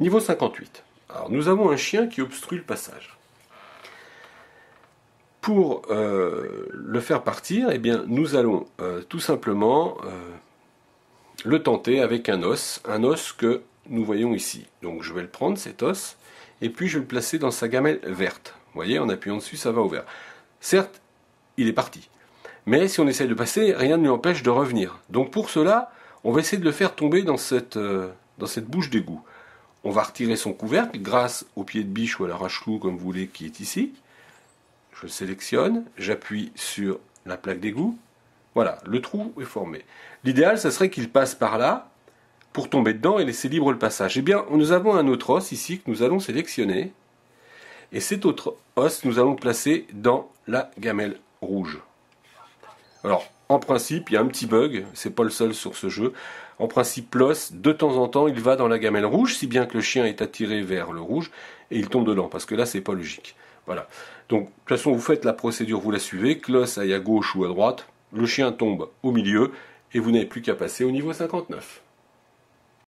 Niveau 58. Alors, nous avons un chien qui obstrue le passage. Pour euh, le faire partir, eh bien, nous allons euh, tout simplement euh, le tenter avec un os, un os que nous voyons ici. Donc je vais le prendre, cet os, et puis je vais le placer dans sa gamelle verte. Vous voyez, en appuyant dessus, ça va ouvert. Certes, il est parti. Mais si on essaye de passer, rien ne lui empêche de revenir. Donc pour cela, on va essayer de le faire tomber dans cette, dans cette bouche d'égout on va retirer son couvercle grâce au pied de biche ou à la rachelou, comme vous voulez, qui est ici. Je le sélectionne, j'appuie sur la plaque d'égout. Voilà, le trou est formé. L'idéal, ce serait qu'il passe par là pour tomber dedans et laisser libre le passage. Eh bien, nous avons un autre os ici que nous allons sélectionner. Et cet autre os, nous allons le placer dans la gamelle rouge. Alors, en principe, il y a un petit bug, c'est pas le seul sur ce jeu. En principe, l'os, de temps en temps, il va dans la gamelle rouge, si bien que le chien est attiré vers le rouge, et il tombe dedans, parce que là, c'est pas logique. Voilà. Donc, de toute façon, vous faites la procédure, vous la suivez, que aille à gauche ou à droite, le chien tombe au milieu, et vous n'avez plus qu'à passer au niveau 59.